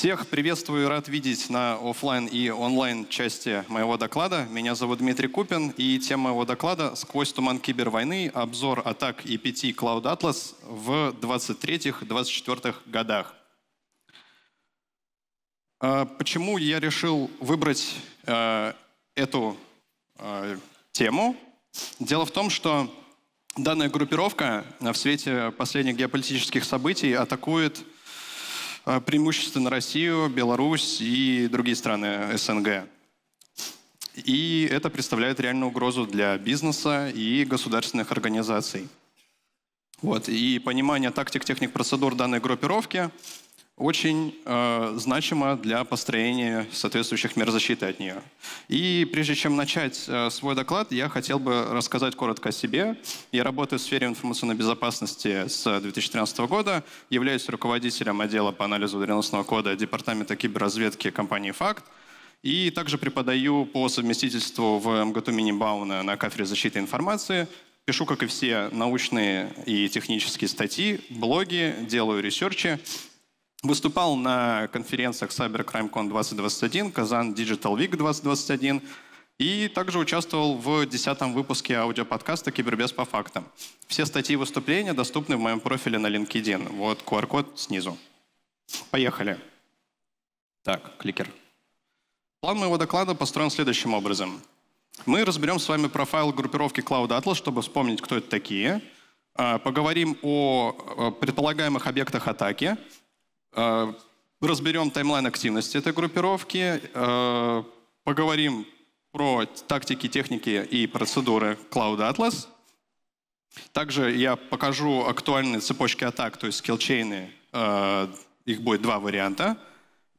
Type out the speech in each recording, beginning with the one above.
Всех приветствую и рад видеть на офлайн и онлайн части моего доклада. Меня зовут Дмитрий Купин, и тема моего доклада «Сквозь туман кибервойны. Обзор атак и 5 Cloud Atlas в 23-24 годах». А почему я решил выбрать э, эту э, тему? Дело в том, что данная группировка в свете последних геополитических событий атакует а, преимущественно Россию, Беларусь и другие страны СНГ. И это представляет реальную угрозу для бизнеса и государственных организаций. Вот. И понимание тактик, техник, процедур данной группировки очень э, значима для построения соответствующих мер защиты от нее. И прежде чем начать э, свой доклад, я хотел бы рассказать коротко о себе. Я работаю в сфере информационной безопасности с 2013 года, являюсь руководителем отдела по анализу вредоносного кода Департамента киберразведки компании «Факт», и также преподаю по совместительству в МГТУ Минибауна на кафедре защиты информации, пишу, как и все, научные и технические статьи, блоги, делаю ресерчи. Выступал на конференциях CybercrimeCon 2021, Казан Digital Week 2021 и также участвовал в 10 выпуске аудиоподкаста «Кибербез по фактам». Все статьи и выступления доступны в моем профиле на LinkedIn. Вот QR-код снизу. Поехали. Так, кликер. План моего доклада построен следующим образом. Мы разберем с вами профайл группировки Cloud Atlas, чтобы вспомнить, кто это такие. А, поговорим о э, предполагаемых объектах атаки — Э, разберем таймлайн активности этой группировки, э, поговорим про тактики, техники и процедуры Cloud Atlas. Также я покажу актуальные цепочки атак, то есть скиллчейны. Э, их будет два варианта.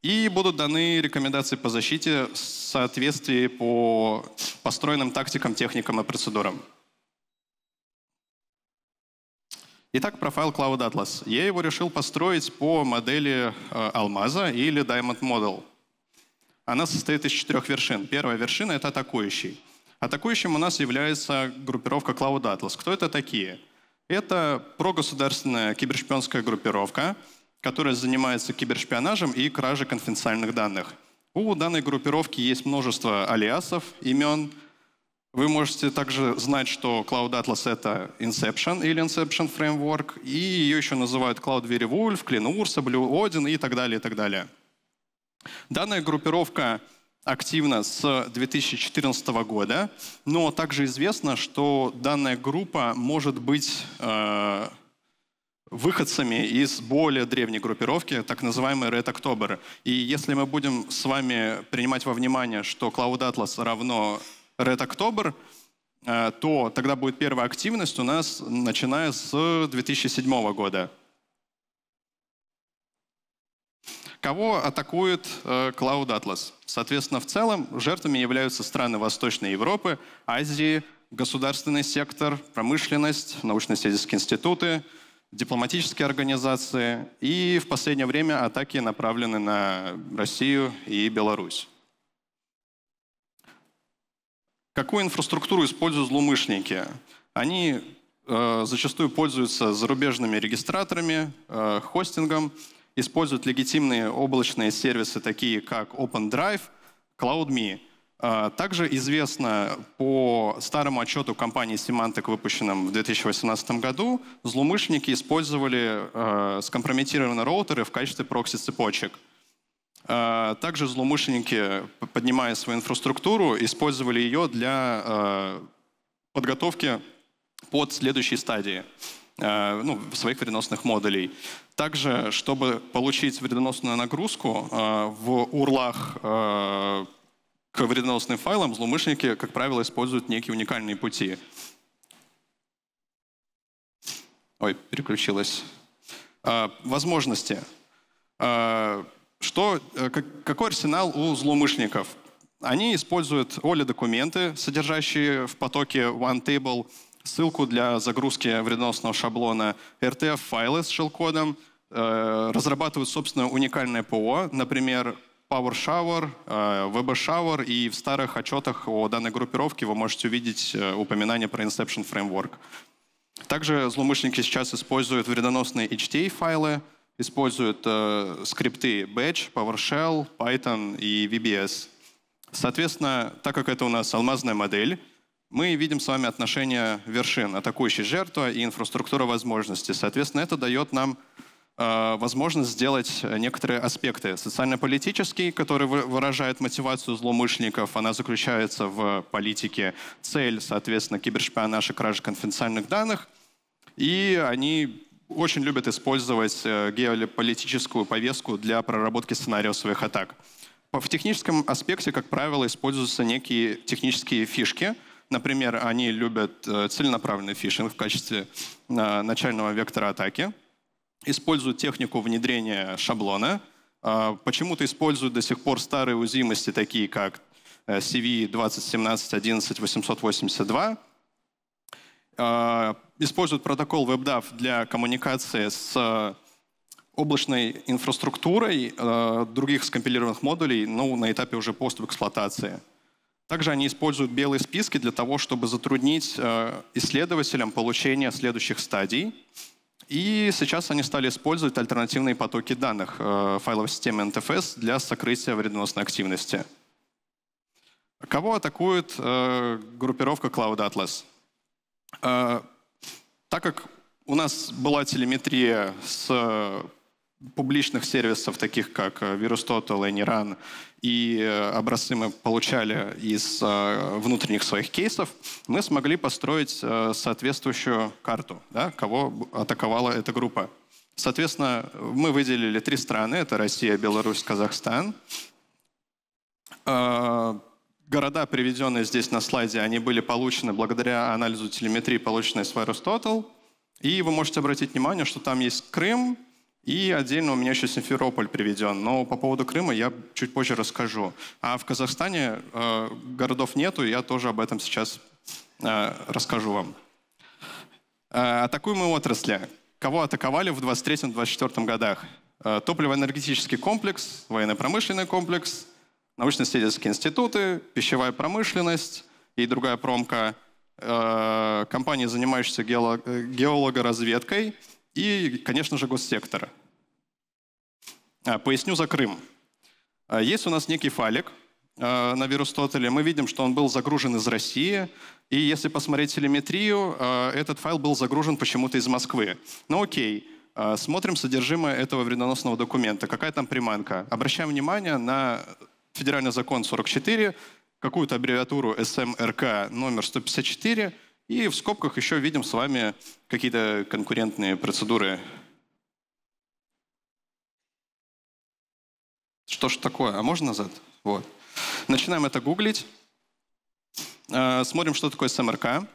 И будут даны рекомендации по защите в соответствии по построенным тактикам, техникам и процедурам. Итак, профайл файл Cloud Atlas. Я его решил построить по модели э, алмаза или Diamond Model. Она состоит из четырех вершин. Первая вершина — это атакующий. Атакующим у нас является группировка Cloud Atlas. Кто это такие? Это прогосударственная кибершпионская группировка, которая занимается кибершпионажем и кражей конфиденциальных данных. У данной группировки есть множество алиасов, имен — вы можете также знать, что Cloud Atlas — это Inception или Inception Framework, и ее еще называют Cloud Werewolf, Clean Ursa, Blue Odin и так далее, и так далее. Данная группировка активна с 2014 года, но также известно, что данная группа может быть э, выходцами из более древней группировки, так называемой Red October. И если мы будем с вами принимать во внимание, что Cloud Atlas равно Red October, э, то тогда будет первая активность у нас, начиная с 2007 года. Кого атакует э, Cloud Atlas? Соответственно, в целом жертвами являются страны Восточной Европы, Азии, государственный сектор, промышленность, научно-исследовательские институты, дипломатические организации и в последнее время атаки направлены на Россию и Беларусь. Какую инфраструктуру используют злоумышленники? Они э, зачастую пользуются зарубежными регистраторами, э, хостингом, используют легитимные облачные сервисы, такие как OpenDrive, CloudMe. Э, также известно по старому отчету компании Symantec, выпущенном в 2018 году, злоумышленники использовали э, скомпрометированные роутеры в качестве прокси-цепочек – а, также злоумышленники, поднимая свою инфраструктуру, использовали ее для а, подготовки под следующей стадии а, ну, своих вредоносных модулей. Также, чтобы получить вредоносную нагрузку в урлах к вредоносным файлам, злоумышленники, как правило, используют некие уникальные пути. Ой, переключилась. Возможности что, э, какой арсенал у злоумышленников? Они используют OLI-документы, содержащие в потоке OneTable ссылку для загрузки вредоносного шаблона, RTF-файлы с шелкодом, э, разрабатывают собственное уникальное ПО, например, PowerShower, э, Shower, и в старых отчетах о данной группировке вы можете увидеть упоминание про Inception Framework. Также злоумышленники сейчас используют вредоносные HTA-файлы, используют э, скрипты Batch, PowerShell, Python и VBS. Соответственно, так как это у нас алмазная модель, мы видим с вами отношение вершин, атакующей жертва и инфраструктура возможностей. Соответственно, это дает нам э, возможность сделать некоторые аспекты. Социально-политический, который выражает мотивацию злоумышленников, она заключается в политике цель, соответственно, кибершпионаж и кража конфиденциальных данных. И они очень любят использовать э, геополитическую повестку для проработки сценариев своих атак. В техническом аспекте, как правило, используются некие технические фишки. Например, они любят э, целенаправленный фишинг в качестве э, начального вектора атаки, используют технику внедрения шаблона, почему-то используют до сих пор старые узимости, такие как CV 2017 11 882, а, используют протокол WebDAV для коммуникации с э, облачной инфраструктурой э, других скомпилированных модулей ну, на этапе уже пост-эксплуатации. Также они используют белые списки для того, чтобы затруднить э, исследователям получение следующих стадий. И сейчас они стали использовать альтернативные потоки данных файловой системы NTFS для сокрытия вредоносной активности. Кого атакует группировка Cloud Atlas? Э, так как у нас была телеметрия с э, публичных сервисов, таких как э, Virustotal, AnyRun, и образцы мы получали из внутренних своих кейсов, мы смогли построить соответствующую карту, да, кого атаковала эта группа. Соответственно, мы выделили три страны, это Россия, Беларусь, Казахстан. Города, приведенные здесь на слайде, они были получены благодаря анализу телеметрии, полученной с VirusTotal. И вы можете обратить внимание, что там есть Крым, и отдельно у меня еще Симферополь приведен. Но по поводу Крыма я чуть позже расскажу. А в Казахстане э, городов нету, я тоже об этом сейчас э, расскажу вам. Э, атакуемые отрасли. Кого атаковали в 23-24 годах? Э, Топливо-энергетический комплекс, военно-промышленный комплекс, научно-исследовательские институты, пищевая промышленность и другая промка, э, компании, занимающиеся э, геологоразведкой и, конечно же, госсектора. поясню за Крым. А, есть у нас некий файлик э, на Тотали. Мы видим, что он был загружен из России. И если посмотреть телеметрию, э, этот файл был загружен почему-то из Москвы. Ну окей, э, смотрим содержимое этого вредоносного документа. Какая там приманка? Обращаем внимание на федеральный закон 44, какую-то аббревиатуру СМРК эм номер 154, и в скобках еще видим с вами какие-то конкурентные процедуры. Что ж такое? А можно назад? Вот. Начинаем это гуглить. Э, смотрим, что такое СМРК. Эм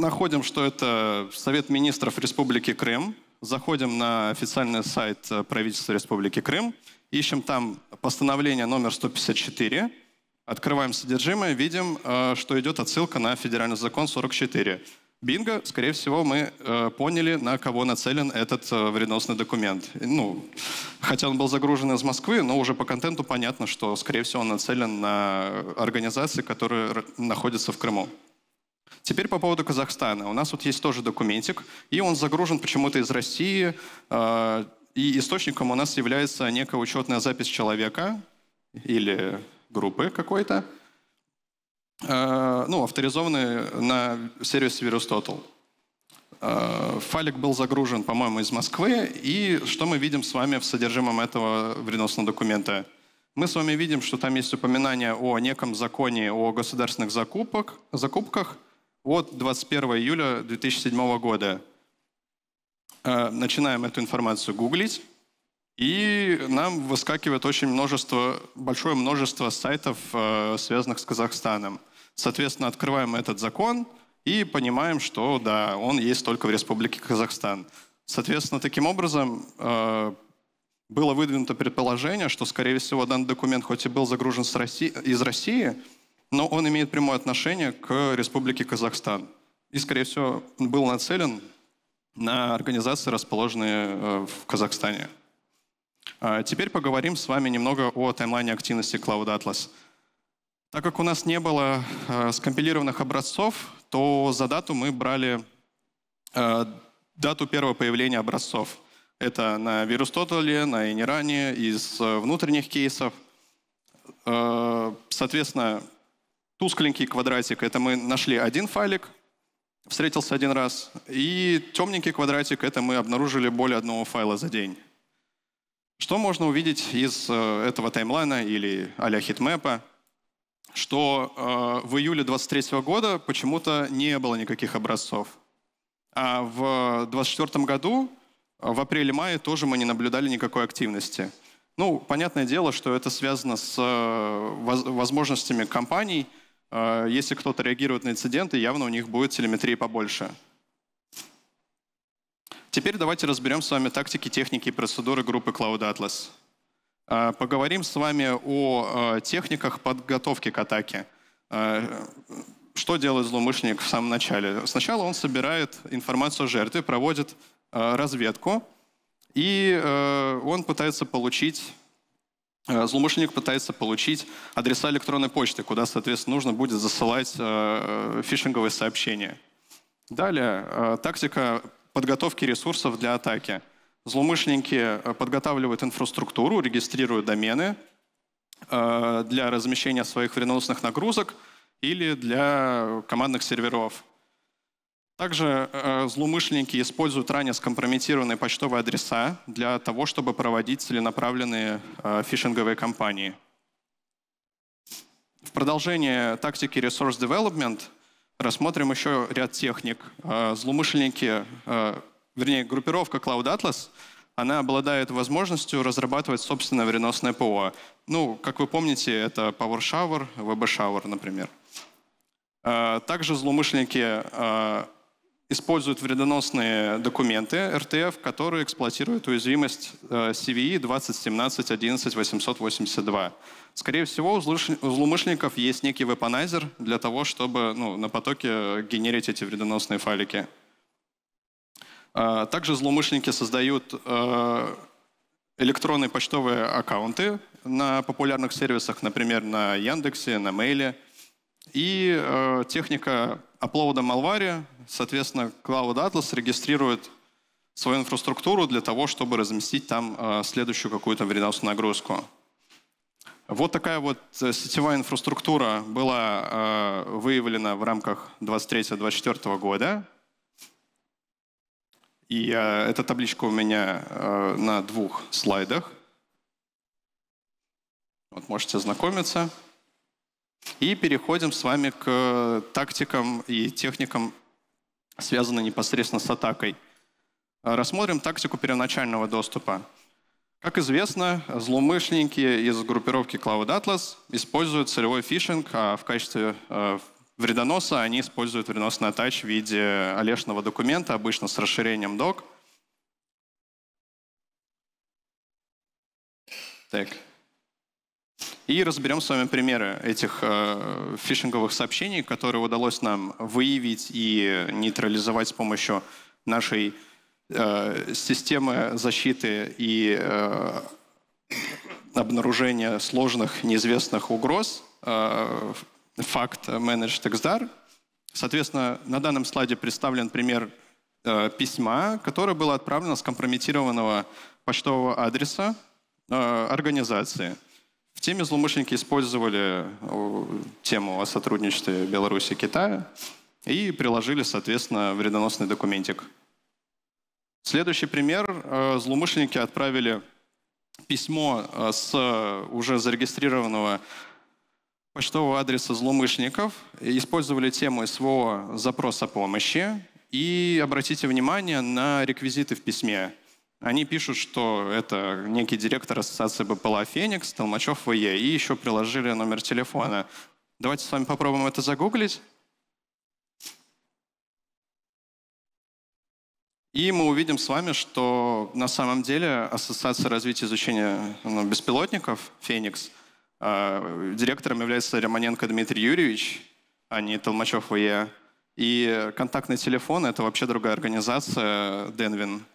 находим, что это Совет министров Республики Крым. Заходим на официальный сайт правительства Республики Крым ищем там постановление номер 154, открываем содержимое, видим, э, что идет отсылка на федеральный закон 44. Бинго, скорее всего, мы э, поняли, на кого нацелен этот э, вредоносный документ. Ну, хотя он был загружен из Москвы, но уже по контенту понятно, что, скорее всего, он нацелен на организации, которые находятся в Крыму. Теперь по поводу Казахстана. У нас вот есть тоже документик, и он загружен почему-то из России, э, и источником у нас является некая учетная запись человека или группы какой-то, э, ну, авторизованный на сервисе Virus.total. Э, файлик был загружен, по-моему, из Москвы. И что мы видим с вами в содержимом этого вредоносного документа? Мы с вами видим, что там есть упоминание о неком законе о государственных закупок, закупках от 21 июля 2007 года. Э, начинаем эту информацию гуглить, и нам выскакивает очень множество, большое множество сайтов, э, связанных с Казахстаном. Соответственно, открываем этот закон и понимаем, что да, он есть только в Республике Казахстан. Соответственно, таким образом э, было выдвинуто предположение, что, скорее всего, данный документ хоть и был загружен с России, из России, но он имеет прямое отношение к Республике Казахстан. И, скорее всего, был нацелен на организации, расположенные э, в Казахстане. А теперь поговорим с вами немного о таймлайне активности Cloud Atlas. Так как у нас не было э, скомпилированных образцов, то за дату мы брали э, дату первого появления образцов. Это на VirusTotal, на Иниране, из внутренних кейсов. Соответственно, тускленький квадратик — это мы нашли один файлик, встретился один раз. И темненький квадратик — это мы обнаружили более одного файла за день. Что можно увидеть из э, этого таймлайна или а-ля хитмэпа? Что э, в июле 23 года почему-то не было никаких образцов. А в 24 году, в апреле-мае, тоже мы не наблюдали никакой активности. Ну, понятное дело, что это связано с э, возможностями компаний — Э, если кто-то реагирует на инциденты, явно у них будет телеметрии побольше. Теперь давайте разберем с вами тактики, техники и процедуры группы Cloud Atlas. Э, поговорим с вами о э, техниках подготовки к атаке. Что делает злоумышленник в самом начале? Сначала он собирает информацию о жертве, проводит разведку, и он пытается получить Э, злоумышленник пытается получить адреса электронной почты, куда, соответственно, нужно будет засылать э, э, фишинговые сообщения. Далее, тактика подготовки ресурсов для атаки. Злоумышленники подготавливают инфраструктуру, регистрируют домены для размещения своих вредоносных нагрузок или для командных серверов. Также э, злоумышленники используют ранее скомпрометированные почтовые адреса для того, чтобы проводить целенаправленные э, фишинговые кампании. В продолжение тактики Resource Development рассмотрим еще ряд техник. Э, злоумышленники, э, вернее, группировка Cloud Atlas, она обладает возможностью разрабатывать собственное вредоносное ПО. Ну, как вы помните, это PowerShower, Shower, VB Shower, например. Э, также злоумышленники э, используют вредоносные документы РТФ, которые эксплуатируют уязвимость э, CVE 2017-11-882. Скорее всего, у злоумышленников есть некий вепонайзер для того, чтобы ну, на потоке генерить эти вредоносные файлики. Э, также злоумышленники создают э, электронные почтовые аккаунты на популярных сервисах, например, на Яндексе, на Мейле. И техника upload Malware, соответственно, Cloud Atlas регистрирует свою инфраструктуру для того, чтобы разместить там э, следующую какую-то вредоносную нагрузку. Вот такая вот э, сетевая инфраструктура была э, выявлена в рамках 23-24 года. И эта табличка у меня на двух слайдах. Вот можете ознакомиться. И переходим с вами к э, тактикам и техникам, связанным непосредственно с атакой. Э, рассмотрим тактику первоначального доступа. Как известно, злоумышленники из группировки Cloud Atlas используют целевой фишинг, а в качестве э, вредоноса они используют вредоносный атач в виде олешного документа, обычно с расширением док. Так, и разберем с вами примеры этих э, фишинговых сообщений, которые удалось нам выявить и нейтрализовать с помощью нашей э, системы защиты и э, обнаружения сложных неизвестных угроз. Э, факт Managed XDAR. Соответственно, на данном слайде представлен пример э, письма, которое было отправлено с компрометированного почтового адреса э, организации – в теме злоумышленники использовали э, тему о сотрудничестве Беларуси и Китая и приложили, соответственно, вредоносный документик. Следующий пример. Э, злоумышленники отправили письмо э, с уже зарегистрированного почтового адреса злоумышленников, использовали тему СВО «Запрос о помощи», и обратите внимание на реквизиты в письме – они пишут, что это некий директор ассоциации БПЛА «Феникс», Толмачев ВЕ, и еще приложили номер телефона. Давайте с вами попробуем это загуглить. И мы увидим с вами, что на самом деле Ассоциация развития и изучения ну, беспилотников «Феникс» э, директором является Романенко Дмитрий Юрьевич, а не Толмачев ВЕ. И контактный телефон — это вообще другая организация, Денвин —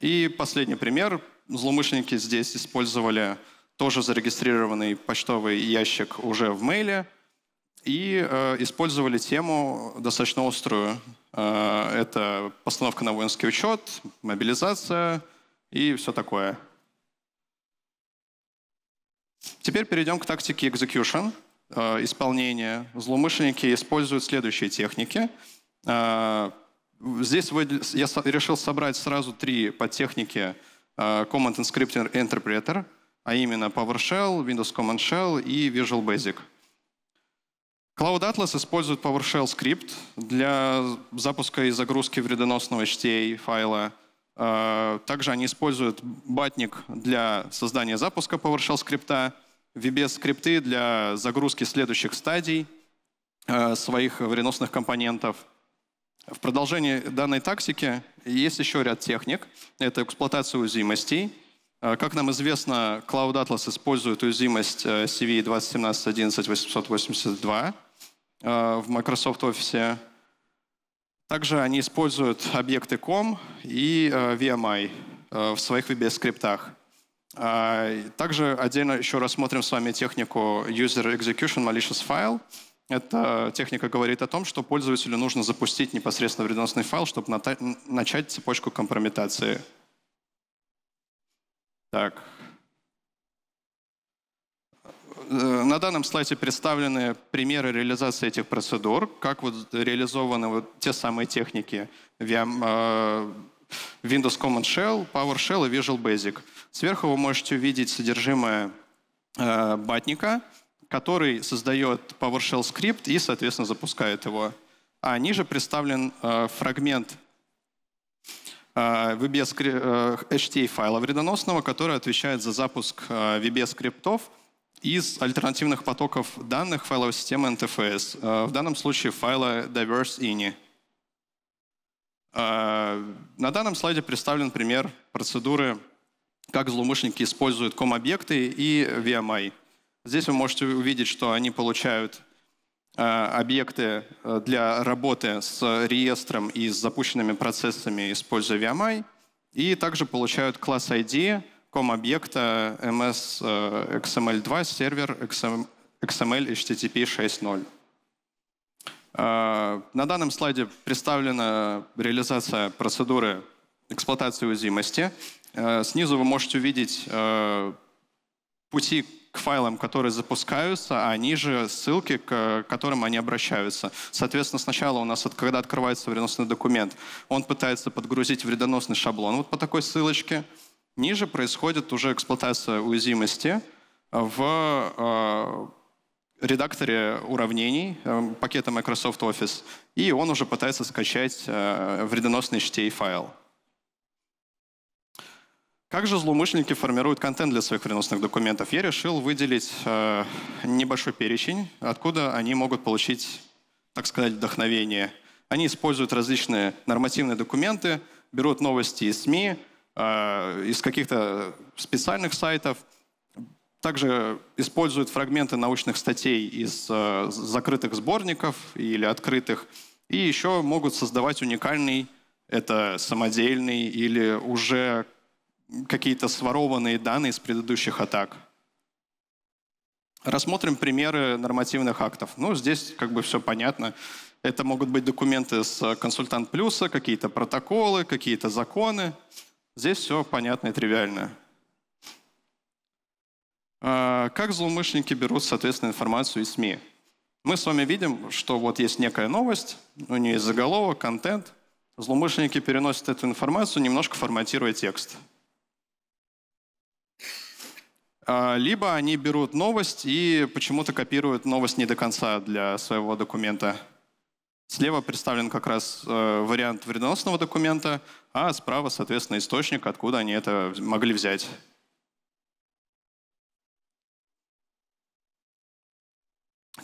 и последний пример. Злоумышленники здесь использовали тоже зарегистрированный почтовый ящик уже в мейле и э, использовали тему достаточно острую. Э, это постановка на воинский учет, мобилизация и все такое. Теперь перейдем к тактике execution, э, исполнения. Злоумышленники используют следующие техники. Э, Здесь я решил собрать сразу три подтехники э, Command and Scripting Interpreter, а именно PowerShell, Windows Command Shell и Visual Basic. Cloud Atlas использует PowerShell скрипт для запуска и загрузки вредоносного HTA файла. Э, также они используют батник для создания запуска PowerShell скрипта, VBS скрипты для загрузки следующих стадий э, своих вредоносных компонентов — в продолжении данной тактики есть еще ряд техник. Это эксплуатация уязвимостей. А, как нам известно, Cloud Atlas использует уязвимость CVE 2017 11882 в Microsoft Office. Также они используют объекты COM и э, VMI э, в своих VBS-скриптах. А, также отдельно еще рассмотрим с вами технику User Execution Malicious File — эта техника говорит о том, что пользователю нужно запустить непосредственно вредоносный файл, чтобы начать цепочку компрометации. Так. Э, на данном слайде представлены примеры реализации этих процедур, как вот реализованы вот те самые техники э, Windows Command Shell, PowerShell и Visual Basic. Сверху вы можете увидеть содержимое э, батника — который создает PowerShell скрипт и, соответственно, запускает его. А ниже представлен э, фрагмент э, VBS э, HTA файла вредоносного, который отвечает за запуск э, VBS скриптов из альтернативных потоков данных файловой системы NTFS. Э, в данном случае файла diverse.ini. Э, на данном слайде представлен пример процедуры, как злоумышленники используют COM объекты и VMI. Здесь вы можете увидеть, что они получают э, объекты э, для работы с реестром и с запущенными процессами, используя VMI, и также получают класс ID, ком объекта MS э, XML2, сервер XML HTTP 6.0. На данном слайде представлена реализация процедуры эксплуатации уязвимости. Снизу вы можете увидеть пути к файлам, которые запускаются, а ниже ссылки, к которым они обращаются. Соответственно, сначала у нас, когда открывается вредоносный документ, он пытается подгрузить вредоносный шаблон вот по такой ссылочке. Ниже происходит уже эксплуатация уязвимости в э, редакторе уравнений э, пакета Microsoft Office, и он уже пытается скачать э, вредоносный HTML файл. Как же злоумышленники формируют контент для своих вредоносных документов? Я решил выделить э, небольшой перечень, откуда они могут получить, так сказать, вдохновение. Они используют различные нормативные документы, берут новости из СМИ, э, из каких-то специальных сайтов, также используют фрагменты научных статей из э, закрытых сборников или открытых, и еще могут создавать уникальный, это самодельный или уже какие-то сворованные данные из предыдущих атак. Рассмотрим примеры нормативных актов. Ну, здесь как бы все понятно. Это могут быть документы с консультант плюса, какие-то протоколы, какие-то законы. Здесь все понятно и тривиально. А, как злоумышленники берут, соответственно, информацию из СМИ? Мы с вами видим, что вот есть некая новость, у нее есть заголовок, контент. Злоумышленники переносят эту информацию, немножко форматируя текст. А, либо они берут новость и почему-то копируют новость не до конца для своего документа. Слева представлен как раз э, вариант вредоносного документа, а справа, соответственно, источник, откуда они это могли взять.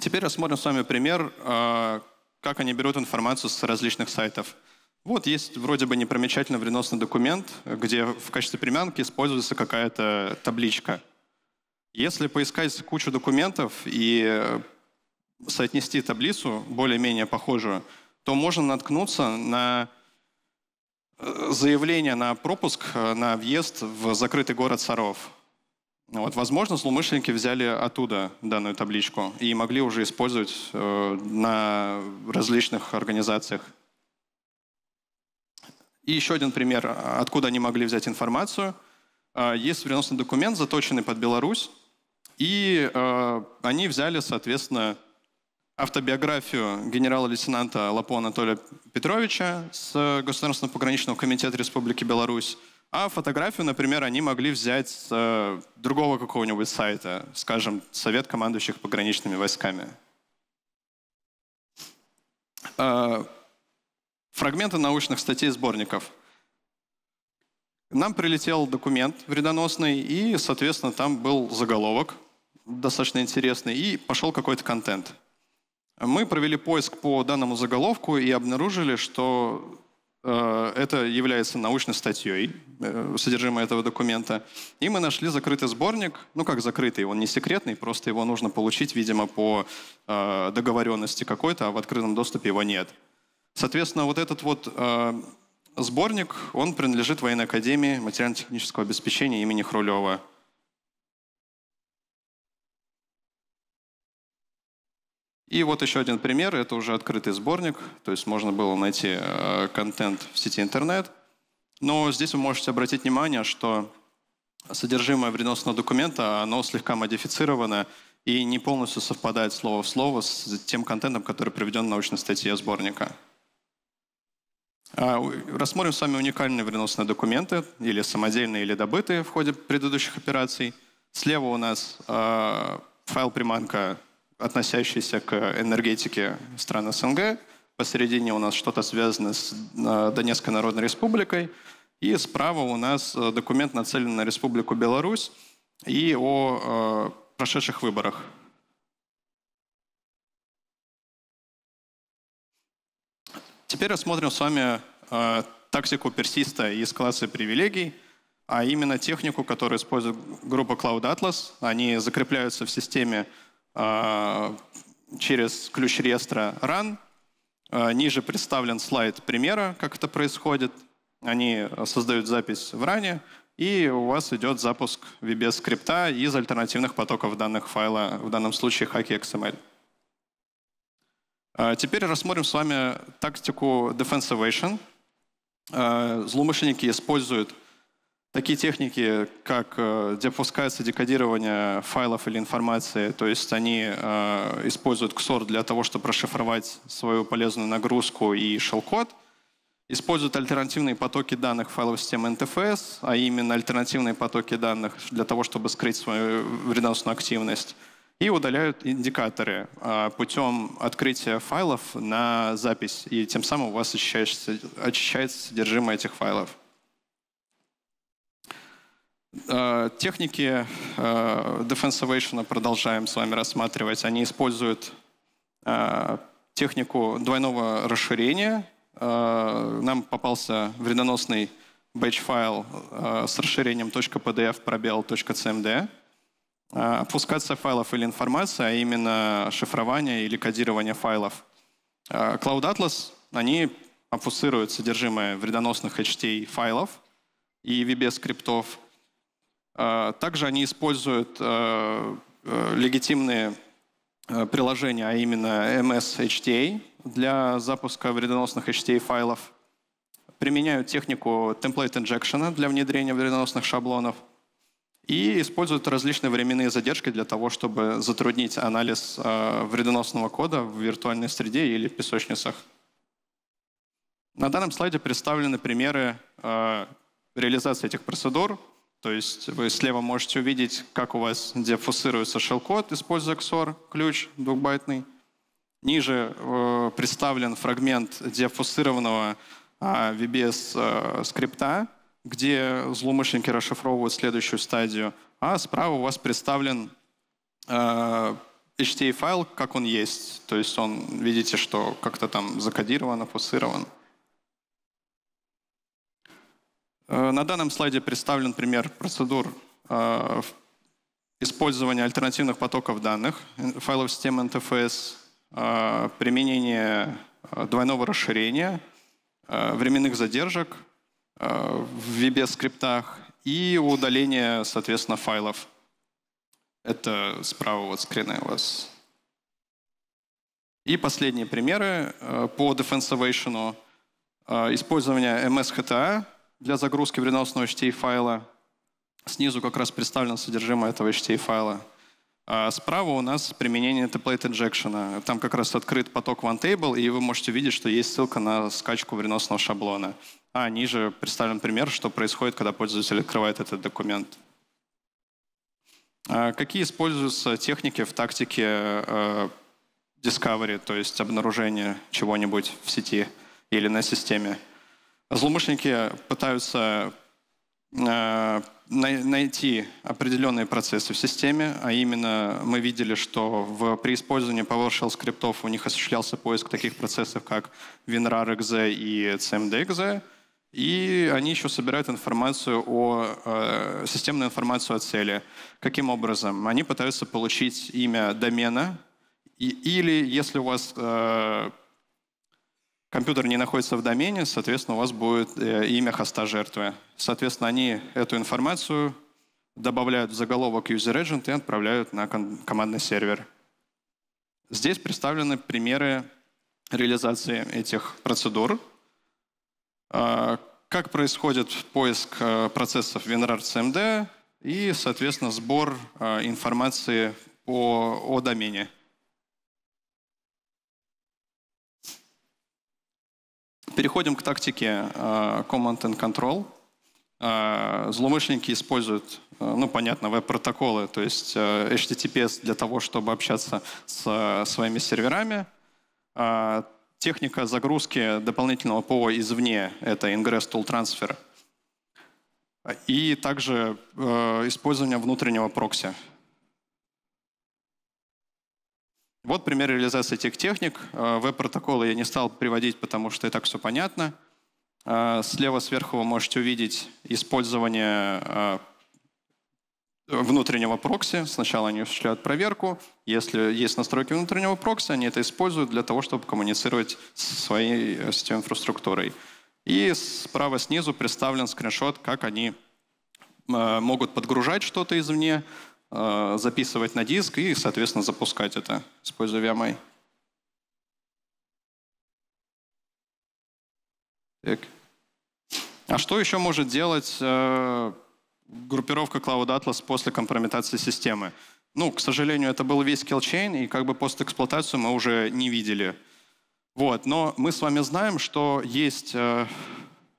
Теперь рассмотрим с вами пример, а, как они берут информацию с различных сайтов. Вот есть вроде бы непримечательно вредоносный документ, где в качестве примянки используется какая-то табличка – если поискать кучу документов и э, соотнести таблицу, более-менее похожую, то можно наткнуться на э, заявление на пропуск, э, на въезд в закрытый город Саров. Вот, возможно, злоумышленники взяли оттуда данную табличку и могли уже использовать на различных организациях. И еще один пример, откуда они могли взять информацию. Есть вредоносный документ, заточенный под Беларусь, и э, они взяли, соответственно, автобиографию генерала-лейтенанта Лапо Анатолия Петровича с Государственного пограничного комитета Республики Беларусь, а фотографию, например, они могли взять с э, другого какого-нибудь сайта, скажем, Совет командующих пограничными войсками. Э, фрагменты научных статей сборников. Нам прилетел документ вредоносный, и, соответственно, там был заголовок – достаточно интересный, и пошел какой-то контент. Мы провели поиск по данному заголовку и обнаружили, что э, это является научной статьей, э, содержимое этого документа. И мы нашли закрытый сборник, ну как закрытый, он не секретный, просто его нужно получить, видимо, по э, договоренности какой-то, а в открытом доступе его нет. Соответственно, вот этот вот э, сборник, он принадлежит Военной Академии материально-технического обеспечения имени Хрулева – И вот еще один пример, это уже открытый сборник, то есть можно было найти э, контент в сети интернет. Но здесь вы можете обратить внимание, что содержимое вредоносного документа, оно слегка модифицировано и не полностью совпадает слово в слово с тем контентом, который приведен в научной статье сборника. А, рассмотрим с вами уникальные вредоносные документы, или самодельные, или добытые в ходе предыдущих операций. Слева у нас э, файл приманка относящийся к энергетике стран СНГ. Посередине у нас что-то связано с Донецкой Народной Республикой. И справа у нас э, документ нацелен на Республику Беларусь и о э, прошедших выборах. Теперь рассмотрим с вами э, тактику персиста из класса привилегий, а именно технику, которую использует группа Cloud Atlas. Они закрепляются в системе а, через ключ реестра run а, Ниже представлен слайд примера, как это происходит. Они а, создают запись в RAN, и у вас идет запуск VBS скрипта из альтернативных потоков данных файла, в данном случае хаки XML. Теперь рассмотрим с вами тактику defensivation. Злоумышленники используют Такие техники, как э, депускация, декодирование файлов или информации, то есть они э, используют XOR для того, чтобы расшифровать свою полезную нагрузку и шелкод, используют альтернативные потоки данных файлов системы NTFS, а именно альтернативные потоки данных для того, чтобы скрыть свою вредоносную активность, и удаляют индикаторы э, путем открытия файлов на запись, и тем самым у вас очищается, очищается содержимое этих файлов. Э, техники э, defensivation продолжаем с вами рассматривать. Они используют э, технику двойного расширения. Нам попался вредоносный batch-файл с расширением .pdf пробел .cmd. Обфускация файлов или информация, а именно шифрование или кодирование файлов. Cloud Atlas, они обфусцируют содержимое вредоносных HT файлов и VBS-скриптов, Э, также они используют э, э, легитимные приложения, а именно MS-HTA для запуска вредоносных HTA-файлов. Применяют технику template injection для внедрения вредоносных шаблонов. И используют различные временные задержки для того, чтобы затруднить анализ вредоносного кода в виртуальной среде или песочницах. На данном слайде представлены примеры реализации этих процедур то есть вы слева можете увидеть, как у вас дефусируется шелкод, используя XOR ключ двухбайтный. Ниже э, представлен фрагмент дефусированного э, а, VBS э, скрипта, где злоумышленники расшифровывают следующую стадию. А справа у вас представлен э, HTA-файл, как он есть. То есть он, видите, что как-то там закодирован, фусирован. Э, Э, на данном слайде представлен пример процедур э, использования альтернативных потоков данных, файлов системы NTFS, э, применение двойного расширения, временных задержек в VBS-скриптах и удаление, соответственно, файлов. Это справа вот скрины у вас. И последние примеры по Defensivation. Использование MS-HTA для загрузки вредоносного HTTP-файла. Снизу как раз представлено содержимое этого HTTP-файла. А справа у нас применение template injection. Там как раз открыт поток OneTable, и вы можете видеть, что есть ссылка на скачку вредоносного шаблона. А ниже представлен пример, что происходит, когда пользователь открывает этот документ. А какие используются техники в тактике э, discovery, то есть обнаружение чего-нибудь в сети или на системе? злоумышленники пытаются э, найти определенные процессы в системе, а именно мы видели, что в, при использовании PowerShell скриптов у них осуществлялся поиск таких процессов, как WinRAR.exe и CMD.exe, и они еще собирают информацию о, э, системную информацию о цели. Каким образом? Они пытаются получить имя домена, и, или если у вас э, компьютер не находится в домене, соответственно, у вас будет э, имя хоста жертвы. Соответственно, они эту информацию добавляют в заголовок User Agent и отправляют на командный сервер. Здесь представлены примеры реализации этих процедур. А, как происходит поиск э, процессов WinRAR CMD и, соответственно, сбор э, информации о домене. Переходим к тактике э, Command and Control. Э, злоумышленники используют, э, ну, понятно, веб-протоколы, то есть HTTPS для того, чтобы общаться с своими серверами. Техника загрузки дополнительного ПО извне — это Ingress Tool Transfer. И также использование внутреннего прокси. Вот пример реализации этих техник. Э, веб-протоколы я не стал приводить, потому что и так все понятно. Э, слева сверху вы можете увидеть использование э, внутреннего прокси. Сначала они осуществляют проверку. Если есть настройки внутреннего прокси, они это используют для того, чтобы коммуницировать со своей сетевой инфраструктурой. И справа снизу представлен скриншот, как они могут подгружать что-то извне, Э, записывать на диск и, соответственно, запускать это, используя VMI. Так. А что еще может делать э, группировка Cloud Atlas после компрометации системы? Ну, к сожалению, это был весь килчейн, и как бы постэксплуатацию мы уже не видели. Вот. Но мы с вами знаем, что есть э,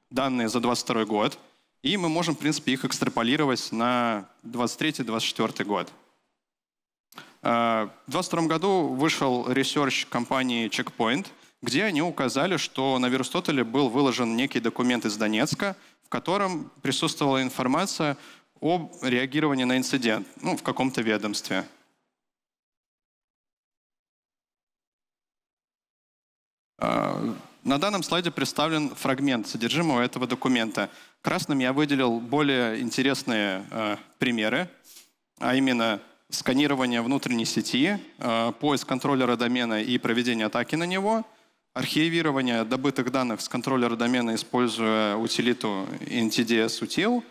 данные за 2022 год — и мы можем, в принципе, их экстраполировать на 23-24 год. Э, в 2022 году вышел ресерч компании Checkpoint, где они указали, что на Верустотеле был выложен некий документ из Донецка, в котором присутствовала информация об реагировании на инцидент ну, в каком-то ведомстве. Э, на данном слайде представлен фрагмент содержимого этого документа. Красным я выделил более интересные э, примеры, а именно сканирование внутренней сети, э, поиск контроллера домена и проведение атаки на него, архивирование добытых данных с контроллера домена, используя утилиту NTDS-утил,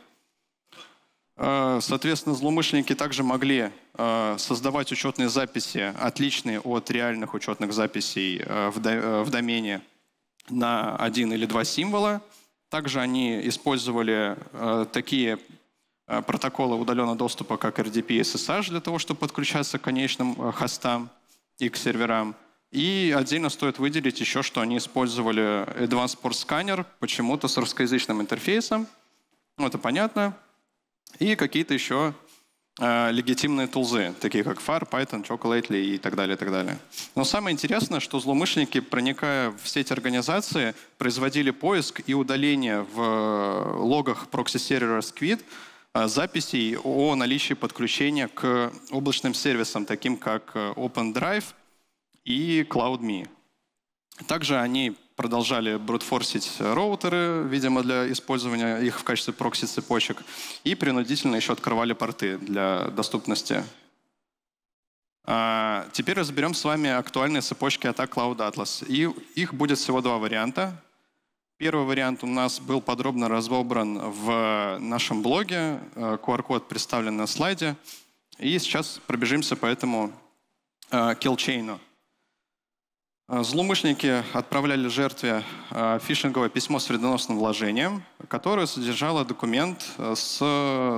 э, Соответственно, злоумышленники также могли э, создавать учетные записи, отличные от реальных учетных записей э, в домене на один или два символа. Также они использовали э, такие э, протоколы удаленного доступа, как RDP и SSH, для того, чтобы подключаться к конечным э, хостам и к серверам. И отдельно стоит выделить еще, что они использовали Advanced Port Scanner почему-то с русскоязычным интерфейсом. Ну, это понятно. И какие-то еще Э, легитимные тулзы, такие как Fire, Python, Chocolately и так далее, и так далее. Но самое интересное, что злоумышленники, проникая в сеть организации, производили поиск и удаление в э, логах прокси-сервера Squid э, записей о наличии подключения к облачным сервисам, таким как OpenDrive и CloudMe. Также они продолжали брутфорсить роутеры, видимо, для использования их в качестве прокси-цепочек, и принудительно еще открывали порты для доступности. А теперь разберем с вами актуальные цепочки атак Cloud Atlas. И их будет всего два варианта. Первый вариант у нас был подробно разобран в нашем блоге. Э, QR-код представлен на слайде. И сейчас пробежимся по этому э, килчейну. Uh, а, злоумышленники отправляли жертве а, фишинговое письмо с вредоносным вложением, которое содержало документ а, с,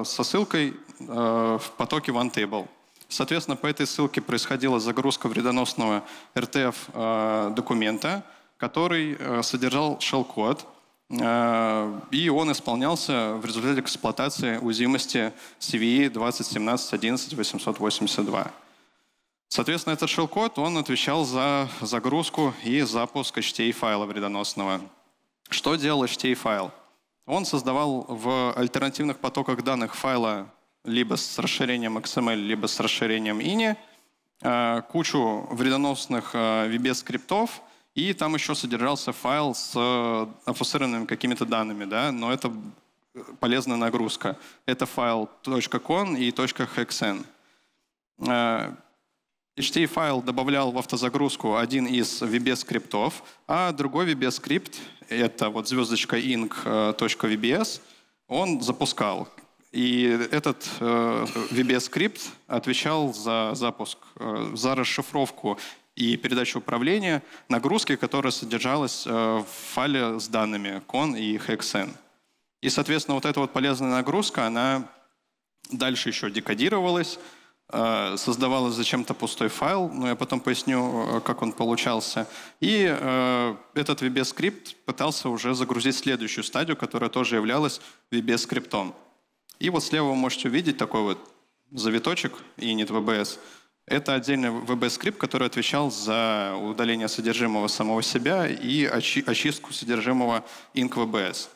со ссылкой в потоке OneTable. Соответственно, по этой ссылке происходила загрузка вредоносного RTF документа, который содержал шелл-код, и он исполнялся в результате эксплуатации уязвимости CVE 2017 11 882. Соответственно, этот шелкод, он отвечал за загрузку и запуск HTA-файла вредоносного. Что делал HTA-файл? Он создавал в альтернативных потоках данных файла либо с расширением XML, либо с расширением INI, э, кучу вредоносных э, VBS-скриптов, и там еще содержался файл с э, офусированными какими-то данными, да, но это полезная нагрузка. Это файл .con и .hexn. HT-файл добавлял в автозагрузку один из VBS-скриптов, а другой VBS-скрипт, это вот звездочка inc.vbs, э, он запускал. И этот э, VBS-скрипт отвечал за запуск, э, за расшифровку и передачу управления нагрузки, которая содержалась э, в файле с данными con и hexen. И, соответственно, вот эта вот полезная нагрузка, она дальше еще декодировалась, Э, создавала зачем-то пустой файл, но я потом поясню, э, как он получался. И э, этот VBS-скрипт пытался уже загрузить следующую стадию, которая тоже являлась VBS-скриптом. И вот слева вы можете увидеть такой вот завиточек init VBS. Это отдельный VBS-скрипт, который отвечал за удаление содержимого самого себя и очистку содержимого ink VBS.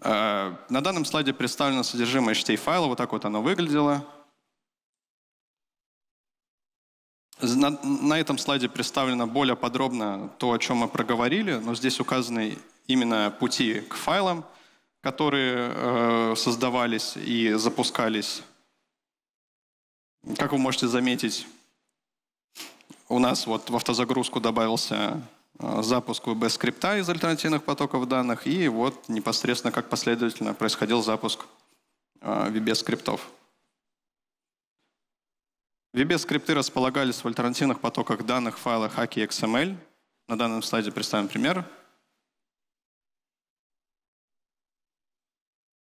Э, на данном слайде представлено содержимое частей файла. Вот так вот оно выглядело. На, на этом слайде представлено более подробно то, о чем мы проговорили, но здесь указаны именно пути к файлам, которые э, создавались и запускались. Как вы можете заметить, у нас вот в автозагрузку добавился Э, запуск VB скрипта из альтернативных потоков данных и вот непосредственно как последовательно происходил запуск э, VB скриптов. VB скрипты располагались в альтернативных потоках данных файлах AKI XML. На данном слайде представим пример.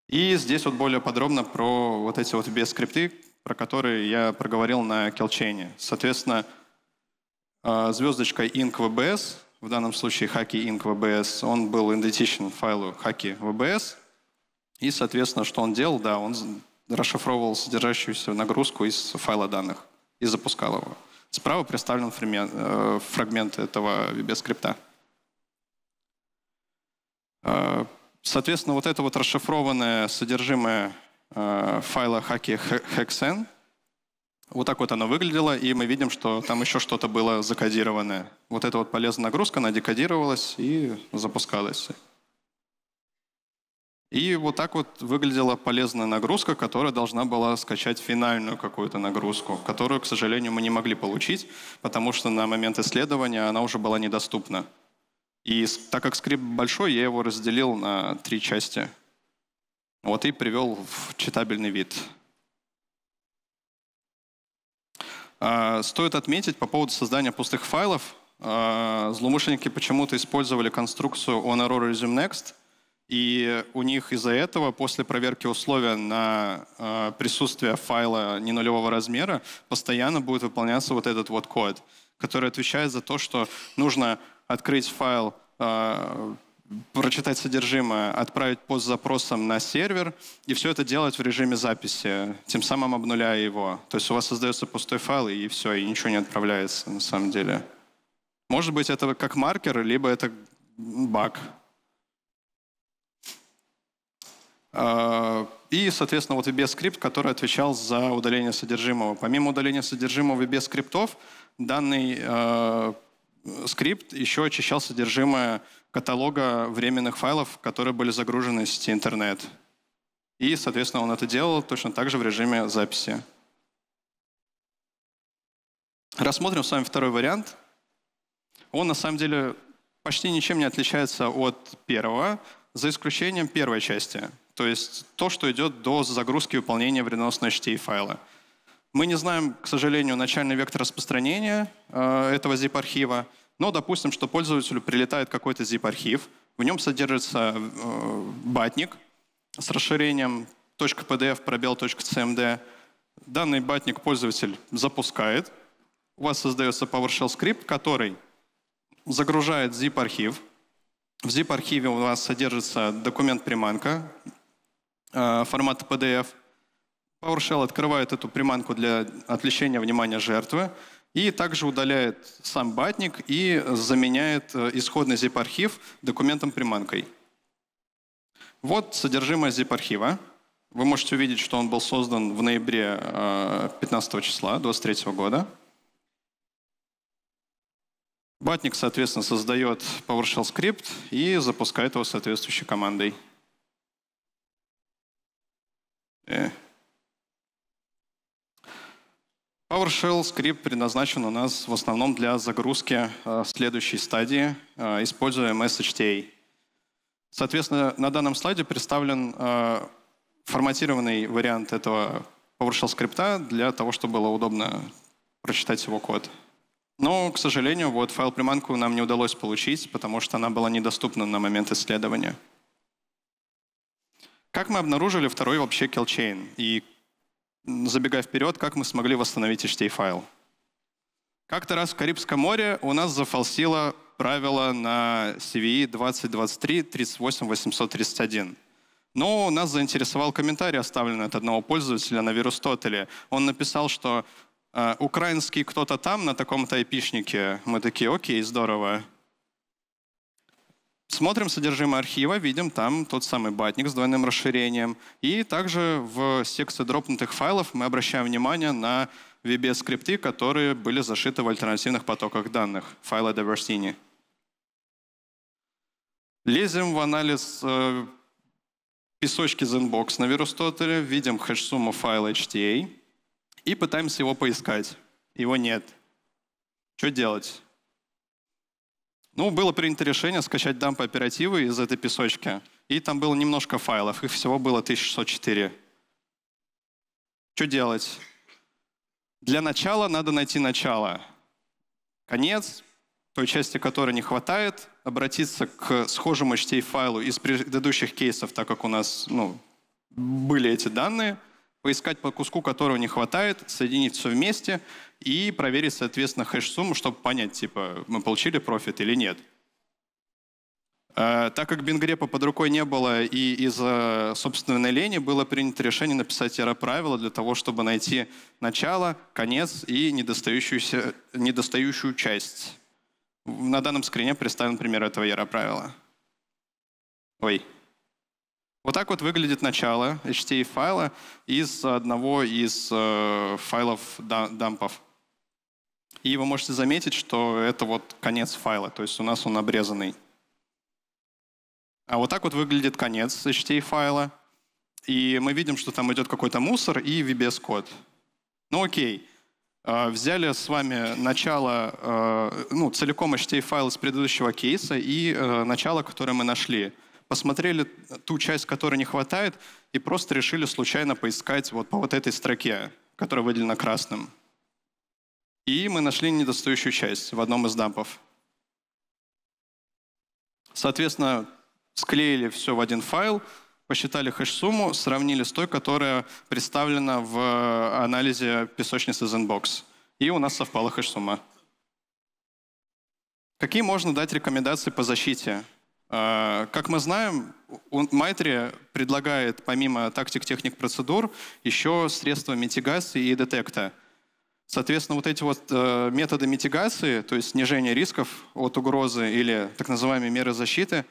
И здесь вот более подробно про вот эти вот VB-скрипты, про которые я проговорил на келчейне. Соответственно, э, звездочка inc VBS в данном случае хаки инк VBS, он был идентичен файлу хаки вбс и, соответственно, что он делал, да, он расшифровывал содержащуюся нагрузку из файла данных и запускал его. Справа представлен э, фрагмент, этого VBS-скрипта. Э, соответственно, вот это вот расшифрованное содержимое э, файла хаки hexen вот так вот оно выглядело, и мы видим, что там еще что-то было закодированное. Вот эта вот полезная нагрузка, она декодировалась и запускалась. И вот так вот выглядела полезная нагрузка, которая должна была скачать финальную какую-то нагрузку, которую, к сожалению, мы не могли получить, потому что на момент исследования она уже была недоступна. И так как скрипт большой, я его разделил на три части. Вот и привел в читабельный вид. А, стоит отметить по поводу создания пустых файлов. А, злоумышленники почему-то использовали конструкцию on error resume next, и у них из-за этого после проверки условия на а, присутствие файла не нулевого размера постоянно будет выполняться вот этот вот код, который отвечает за то, что нужно открыть файл прочитать содержимое, отправить пост с запросом на сервер и все это делать в режиме записи, тем самым обнуляя его. То есть у вас создается пустой файл и все, и ничего не отправляется на самом деле. Может быть, это как маркер, либо это баг. А, и, соответственно, вот VBS-скрипт, который отвечал за удаление содержимого. Помимо удаления содержимого VBS-скриптов, данный а, скрипт еще очищал содержимое каталога временных файлов, которые были загружены с сети интернет. И, соответственно, он это делал точно так же в режиме записи. Рассмотрим с вами второй вариант. Он, на самом деле, почти ничем не отличается от первого, за исключением первой части, то есть то, что идет до загрузки и выполнения вредоносной HTTP файла. Мы не знаем, к сожалению, начальный вектор распространения э, этого zip-архива, но допустим, что пользователю прилетает какой-то zip-архив, в нем содержится э, батник с расширением .pdf пробел .cmd. Данный батник пользователь запускает. У вас создается PowerShell скрипт, который загружает zip-архив. В zip-архиве у вас содержится документ-приманка э, формата PDF — PowerShell открывает эту приманку для отвлечения внимания жертвы и также удаляет сам батник и заменяет э, исходный zip-архив документом-приманкой. Вот содержимое zip-архива. Вы можете увидеть, что он был создан в ноябре 15 э, числа 23 года. Батник, соответственно, создает PowerShell скрипт и запускает его соответствующей командой. Э, PowerShell скрипт предназначен у нас в основном для загрузки э, следующей стадии, э, используя MSHTA. Соответственно, на данном слайде представлен э, форматированный вариант этого PowerShell скрипта для того, чтобы было удобно прочитать его код. Но, к сожалению, вот файл-приманку нам не удалось получить, потому что она была недоступна на момент исследования. Как мы обнаружили второй вообще килчейн и забегая вперед, как мы смогли восстановить HT-файл. Как-то раз в Карибском море у нас зафалсило правило на CVE 2023-38831. Но нас заинтересовал комментарий, оставленный от одного пользователя на вирустотеле. Он написал, что э, украинский кто-то там на таком-то айпишнике. Мы такие, окей, здорово. Смотрим содержимое архива, видим там тот самый батник с двойным расширением. И также в секции дропнутых файлов мы обращаем внимание на VBS-скрипты, которые были зашиты в альтернативных потоках данных файла Diversity. Лезем в анализ э, песочки Zenbox на вирус-тотере, видим хэш-сумму файла HTA и пытаемся его поискать. Его нет. Что делать? Ну, было принято решение скачать дампы оперативы из этой песочки. И там было немножко файлов, их всего было 1604. Что делать? Для начала надо найти начало. Конец, той части, которой не хватает, обратиться к схожему HTTP-файлу из предыдущих кейсов, так как у нас ну, были эти данные, поискать по куску, которого не хватает, соединить все вместе — и проверить, соответственно, хэш-сумму, чтобы понять, типа, мы получили профит или нет. Э, так как бингрепа под рукой не было и из-за собственной лени, было принято решение написать правила для того, чтобы найти начало, конец и недостающуюся, недостающую часть. На данном скрине представлен пример этого правила. Ой. Вот так вот выглядит начало HTTP файла из одного из э, файлов дампов. И вы можете заметить, что это вот конец файла, то есть у нас он обрезанный. А вот так вот выглядит конец HTTP файла. И мы видим, что там идет какой-то мусор и VBS-код. Ну окей. А, взяли с вами начало, а, ну, целиком HTTP файл из предыдущего кейса и а, начало, которое мы нашли. Посмотрели ту часть, которой не хватает, и просто решили случайно поискать вот по вот этой строке, которая выделена красным. И мы нашли недостающую часть в одном из дампов. Соответственно, склеили все в один файл, посчитали хэш-сумму, сравнили с той, которая представлена в э, анализе песочницы Zenbox. И у нас совпала хэш-сумма. Какие можно дать рекомендации по защите? Э, как мы знаем, Майтри предлагает помимо тактик, техник, процедур еще средства митигации и детекта — Соответственно, вот эти вот э, методы митигации, то есть снижение рисков от угрозы или так называемые меры защиты,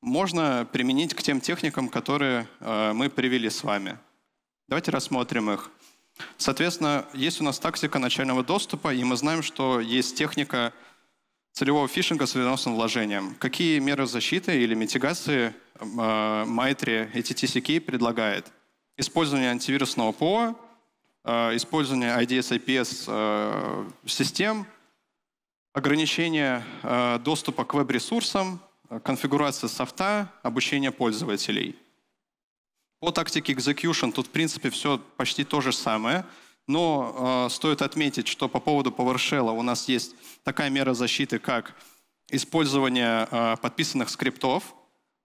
можно применить к тем техникам, которые э, мы привели с вами. Давайте рассмотрим их. Соответственно, есть у нас тактика начального доступа, и мы знаем, что есть техника целевого фишинга с вредоносным вложением. Какие меры защиты или митигации э, Майтри ATT-CK предлагает? Использование антивирусного ПО, Э, использование IDS, IPS э, систем, ограничение э, доступа к веб-ресурсам, конфигурация софта, обучение пользователей. По тактике execution тут, в принципе, все почти то же самое, но э, стоит отметить, что по поводу PowerShell у нас есть такая мера защиты, как использование э, подписанных скриптов,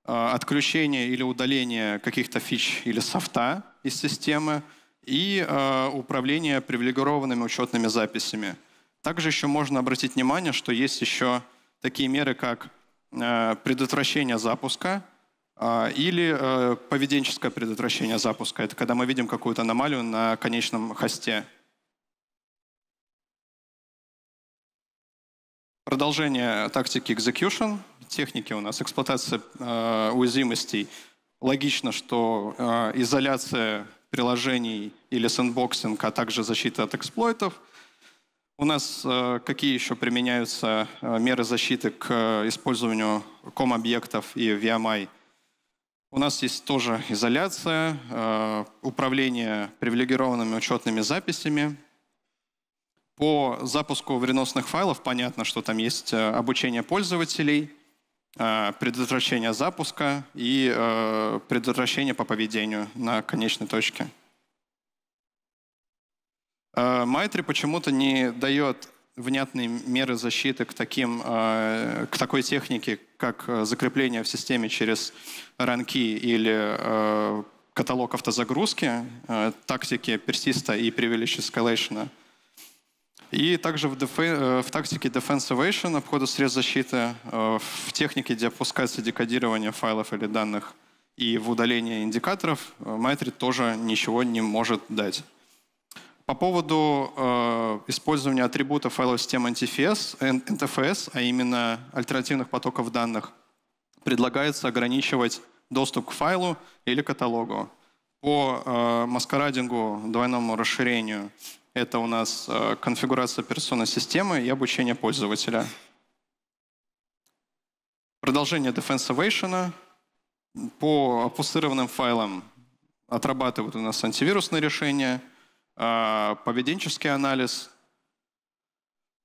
э, отключение или удаление каких-то фич или софта из системы, и э, управление привилегированными учетными записями. Также еще можно обратить внимание, что есть еще такие меры, как э, предотвращение запуска э, или э, поведенческое предотвращение запуска. Это когда мы видим какую-то аномалию на конечном хосте. Продолжение тактики execution, техники у нас, эксплуатация э, уязвимостей. Логично, что э, изоляция приложений или сэндбоксинг, а также защита от эксплойтов. У нас э, какие еще применяются э, меры защиты к э, использованию ком-объектов и VMI? У нас есть тоже изоляция, э, управление привилегированными учетными записями. По запуску вредоносных файлов понятно, что там есть э, обучение пользователей, Э, предотвращение запуска и э, предотвращение по поведению на конечной точке. Э, Майтри почему-то не дает внятные меры защиты к, таким, к такой технике, как закрепление в системе через ранки или каталог автозагрузки, тактики персиста и privilege escalation. И также в, дефе, э, в тактике Defense обхода э, средств защиты, э, в технике деопускации декодирования файлов или данных и в удалении индикаторов Maitre тоже ничего не может дать. По поводу э, использования атрибутов файловой системы NTFS, NTFS, а именно альтернативных потоков данных, предлагается ограничивать доступ к файлу или каталогу. По э, маскарадингу, двойному расширению это у нас э, конфигурация операционной системы и обучение пользователя. Продолжение Defense по опустированным файлам отрабатывают у нас антивирусные решения, а, поведенческий анализ.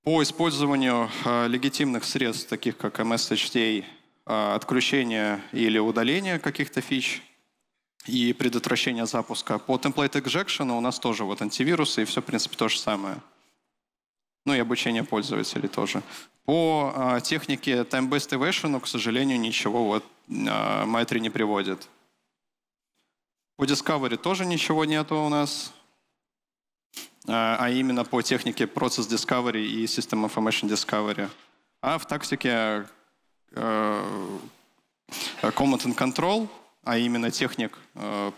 По использованию а, легитимных средств, таких как MS-HTA, а, отключение или удаление каких-то фич – и предотвращения запуска. По template injection у нас тоже вот антивирусы и все, в принципе, то же самое. Ну и обучение пользователей тоже. По э, технике time-based evasion, к сожалению, ничего вот э, а, Maitri не приводит. По Discovery тоже ничего нету у нас. Э, а именно по технике Process Discovery и System Information Discovery. А в тактике э, Command and Control а именно техник э,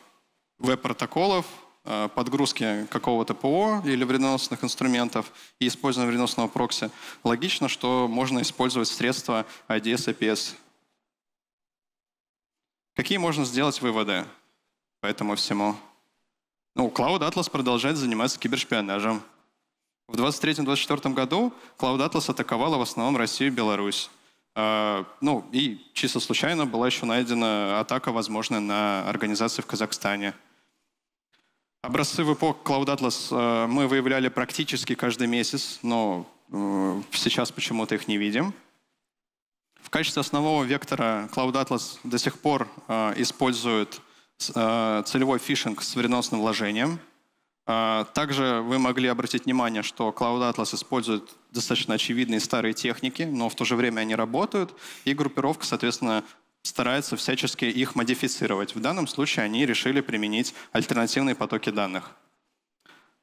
веб-протоколов, э, подгрузки какого-то ПО или вредоносных инструментов и использования вредоносного прокси, логично, что можно использовать средства IDS APS. Какие можно сделать выводы по этому всему? Ну, Cloud Atlas продолжает заниматься кибершпионажем. В 2023-2024 году Cloud Atlas атаковала в основном Россию и Беларусь. А, ну и чисто случайно была еще найдена атака, возможно, на организации в Казахстане. Образцы в эпох Cloud Atlas а, мы выявляли практически каждый месяц, но э, сейчас почему-то их не видим. В качестве основного вектора Cloud Atlas до сих пор а, использует целевой фишинг с вредоносным вложением – а, также вы могли обратить внимание, что Cloud Atlas использует достаточно очевидные старые техники, но в то же время они работают, и группировка, соответственно, старается всячески их модифицировать. В данном случае они решили применить альтернативные потоки данных.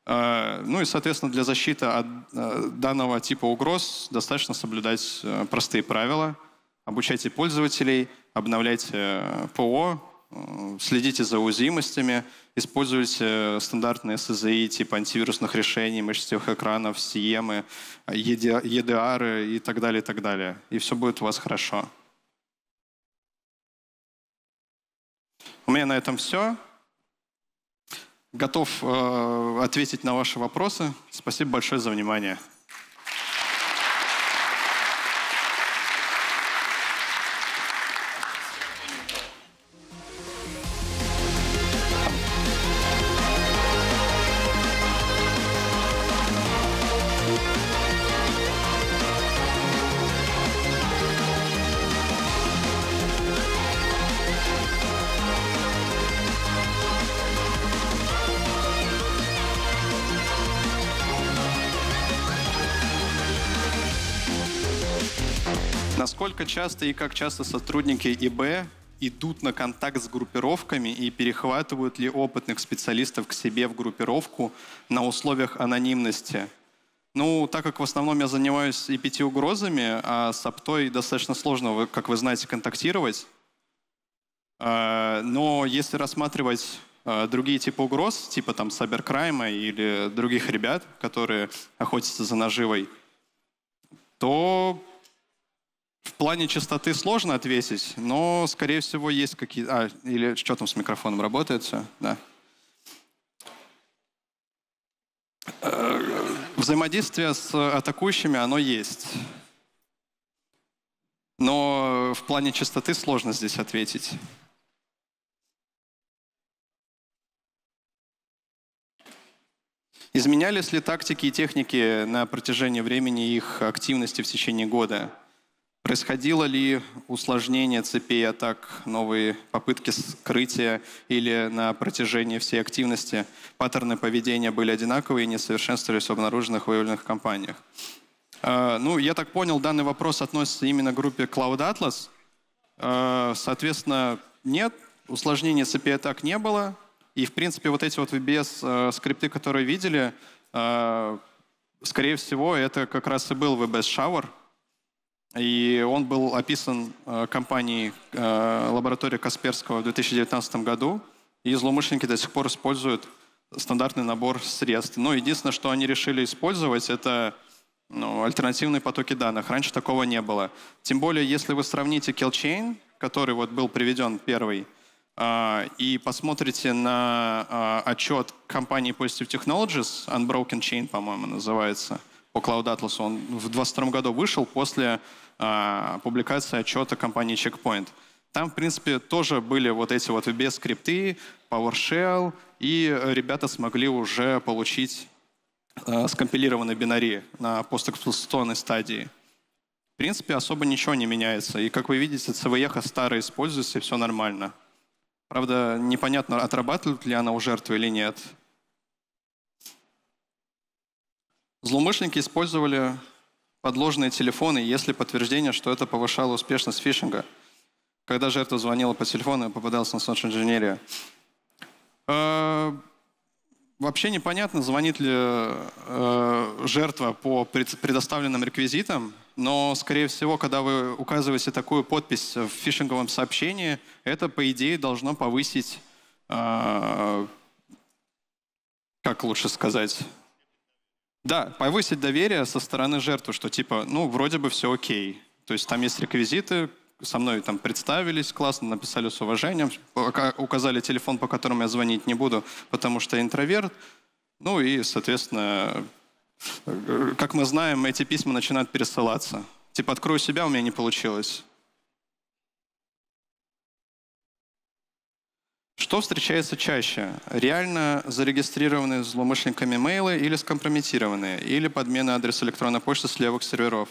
А, ну и, соответственно, для защиты от э, данного типа угроз достаточно соблюдать э, простые правила. Обучайте пользователей, обновляйте ПО, э, следите за уязвимостями, использовать э, стандартные SSI, типа антивирусных решений, мышечных экранов, CM, EDR и так далее, и так далее. И все будет у вас хорошо. У меня на этом все. Готов э, ответить на ваши вопросы. Спасибо большое за внимание. часто и как часто сотрудники ИБ идут на контакт с группировками и перехватывают ли опытных специалистов к себе в группировку на условиях анонимности? Ну, так как в основном я занимаюсь и пяти угрозами, а с Аптой достаточно сложно, как вы знаете, контактировать. А, но если рассматривать а, другие типы угроз, типа там саберкрайма или других ребят, которые охотятся за наживой, то в плане частоты сложно ответить, но, скорее всего, есть какие-то... А, или что там с микрофоном работает все? Да. Э, взаимодействие с атакующими, оно есть. Но в плане частоты сложно здесь ответить. Изменялись ли тактики и техники на протяжении времени их активности в течение года? Происходило ли усложнение цепей атак, новые попытки скрытия или на протяжении всей активности паттерны поведения были одинаковые и не совершенствовались в обнаруженных выявленных компаниях? А, ну, я так понял, данный вопрос относится именно к группе Cloud Atlas. А, соответственно, нет, усложнения цепи атак не было. И, в принципе, вот эти вот VBS-скрипты, а, которые видели, скорее всего, это как раз и был VBS Shower — и он был описан э, компанией э, лаборатории Касперского в 2019 году. И злоумышленники до сих пор используют стандартный набор средств. Но ну, единственное, что они решили использовать, это ну, альтернативные потоки данных. Раньше такого не было. Тем более, если вы сравните Killchain, который вот был приведен первый, э, и посмотрите на отчет компании Positive Technologies, Unbroken Chain, по-моему, называется – по Cloud Atlas. Он в 2022 году вышел после э, публикации отчета компании Checkpoint. Там, в принципе, тоже были вот эти вот VBS-скрипты, PowerShell, и ребята смогли уже получить э, скомпилированные бинари на постэксплуатационной стадии. В принципе, особо ничего не меняется. И, как вы видите, CVE старая используется, и все нормально. Правда, непонятно, отрабатывает ли она у жертвы или нет. Злоумышленники использовали подложные телефоны, если подтверждение, что это повышало успешность фишинга, когда жертва звонила по телефону и попадалась на социнженерию. Э, вообще непонятно, звонит ли э, жертва по предоставленным реквизитам, но, скорее всего, когда вы указываете такую подпись в фишинговом сообщении, это, по идее, должно повысить, э, как лучше сказать, да, повысить доверие со стороны жертвы, что типа, ну, вроде бы все окей. То есть там есть реквизиты, со мной там представились классно, написали с уважением, указали телефон, по которому я звонить не буду, потому что я интроверт. Ну и, соответственно, э, как мы знаем, эти письма начинают пересылаться. Типа, открою себя, у меня не получилось. Что встречается чаще? Реально зарегистрированные злоумышленниками мейлы или скомпрометированные, или подмена адреса электронной почты с левых серверов.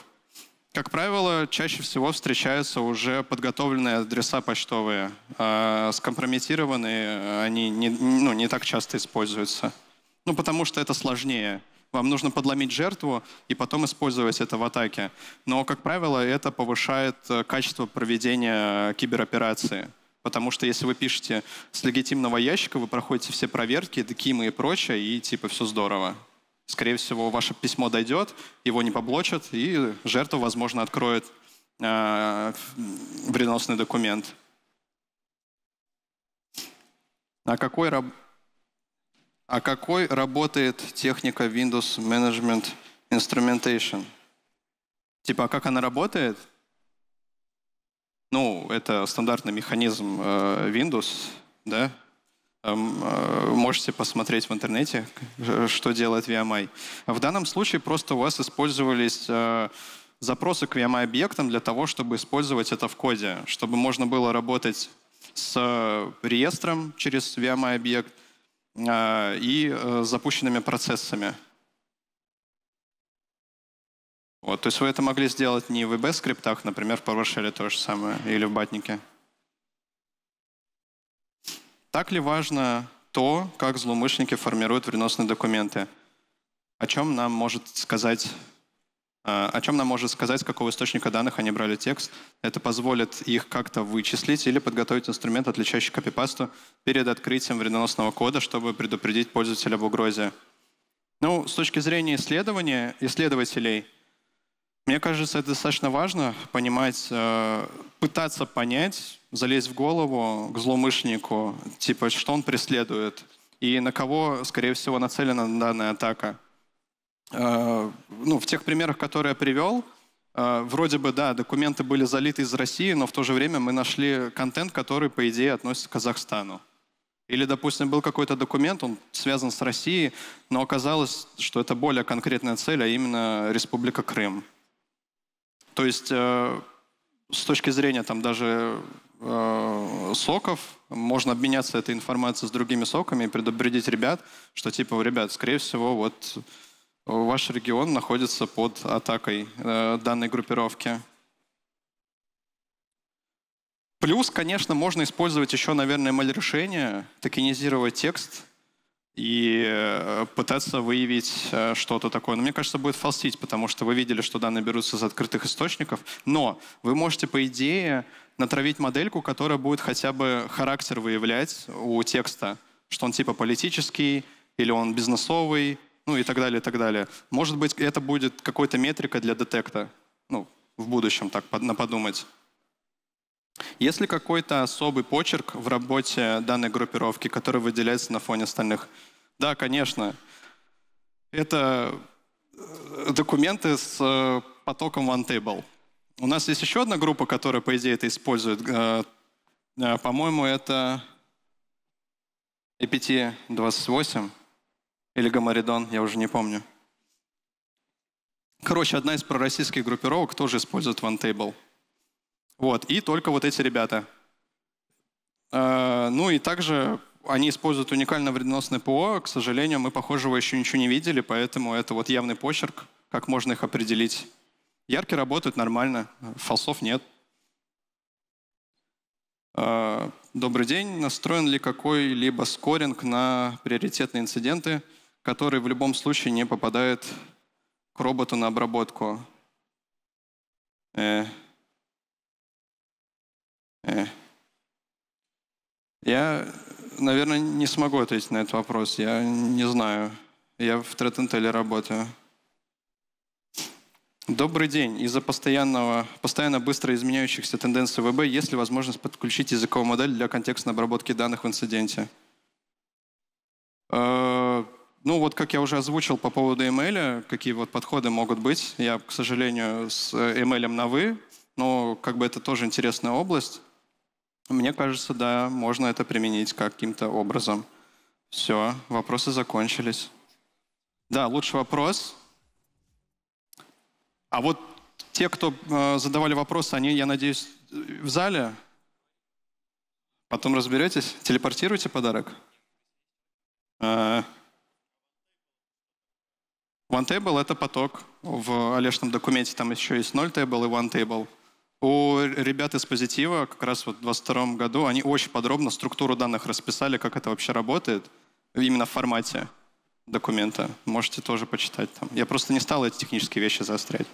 Как правило, чаще всего встречаются уже подготовленные адреса почтовые. А скомпрометированные они не, ну, не так часто используются. Ну, потому что это сложнее. Вам нужно подломить жертву и потом использовать это в атаке. Но, как правило, это повышает э, качество проведения э, кибероперации. Потому что если вы пишете с легитимного ящика, вы проходите все проверки, декимы и прочее, и типа все здорово. Скорее всего, ваше письмо дойдет, его не поблочат, и жертва, возможно, откроет э, вредоносный документ. А какой, раб... а какой работает техника Windows Management Instrumentation? Типа, а как она работает? Ну, это стандартный механизм э, Windows, да? Эм, э, можете посмотреть в интернете, э, что делает VMI. В данном случае просто у вас использовались запросы к VMI-объектам для того, чтобы использовать это в коде, чтобы можно было работать с реестром через VMI-объект и запущенными процессами. Вот, то есть вы это могли сделать не в VB скриптах, например, в PowerShell то же самое, или в батнике. Так ли важно то, как злоумышленники формируют вредоносные документы? О чем нам может сказать э, о чем нам может сказать, с какого источника данных они брали текст. Это позволит их как-то вычислить или подготовить инструмент, отличающий копипасту перед открытием вредоносного кода, чтобы предупредить пользователя об угрозе. Ну, с точки зрения исследования, исследователей — мне кажется, это достаточно важно понимать, э, пытаться понять, залезть в голову к злоумышленнику, типа, что он преследует и на кого, скорее всего, нацелена данная атака. Э, ну, в тех примерах, которые я привел, э, вроде бы, да, документы были залиты из России, но в то же время мы нашли контент, который, по идее, относится к Казахстану. Или, допустим, был какой-то документ, он связан с Россией, но оказалось, что это более конкретная цель, а именно Республика Крым. То есть э, с точки зрения там даже э, соков, можно обменяться этой информацией с другими соками и предупредить ребят, что типа, ребят, скорее всего, вот ваш регион находится под атакой э, данной группировки. Плюс, конечно, можно использовать еще, наверное, ML-решения, токенизировать текст и э, пытаться выявить э, что-то такое. Но мне кажется, будет фалстить, потому что вы видели, что данные берутся из открытых источников. Но вы можете, по идее, натравить модельку, которая будет хотя бы характер выявлять у текста, что он типа политический или он бизнесовый, ну и так далее, и так далее. Может быть, это будет какой-то метрика для детекта. Ну, в будущем так на подумать. Если какой-то особый почерк в работе данной группировки, который выделяется на фоне остальных? Да, конечно. Это э, документы с э, потоком OneTable. У нас есть еще одна группа, которая, по идее, это использует. Э, по-моему, это EPT28 или Гамаридон, я уже не помню. Короче, одна из пророссийских группировок тоже использует OneTable. Вот, и только вот эти ребята. Ну и также они используют уникально вредоносное ПО. К сожалению, мы похожего еще ничего не видели, поэтому это вот явный почерк, как можно их определить. Ярки работают нормально, фалсов нет. А, добрый день. Настроен ли какой-либо скоринг на приоритетные инциденты, которые в любом случае не попадают к роботу на обработку? Э. Э. Я наверное, не смогу ответить на этот вопрос. Я не знаю. Я в Третентеле работаю. Добрый день. Из-за постоянного, постоянно быстро изменяющихся тенденций ВБ есть ли возможность подключить языковую модель для контекстной обработки данных в инциденте? Э, ну вот, как я уже озвучил по поводу ML, какие вот подходы могут быть. Я, к сожалению, с э, ML на «вы», но как бы это тоже интересная область. Мне кажется, да, можно это применить каким-то образом. Все, вопросы закончились. Да, лучший вопрос. А вот те, кто э, задавали вопросы, они, я надеюсь, э, в зале. Потом разберетесь, телепортируйте подарок. Э -э. OneTable — это поток. В Олешном документе там еще есть 0Table и OneTable. У ребят из «Позитива» как раз вот в 22 году они очень подробно структуру данных расписали, как это вообще работает, именно в формате документа. Можете тоже почитать там. Я просто не стал эти технические вещи заострять.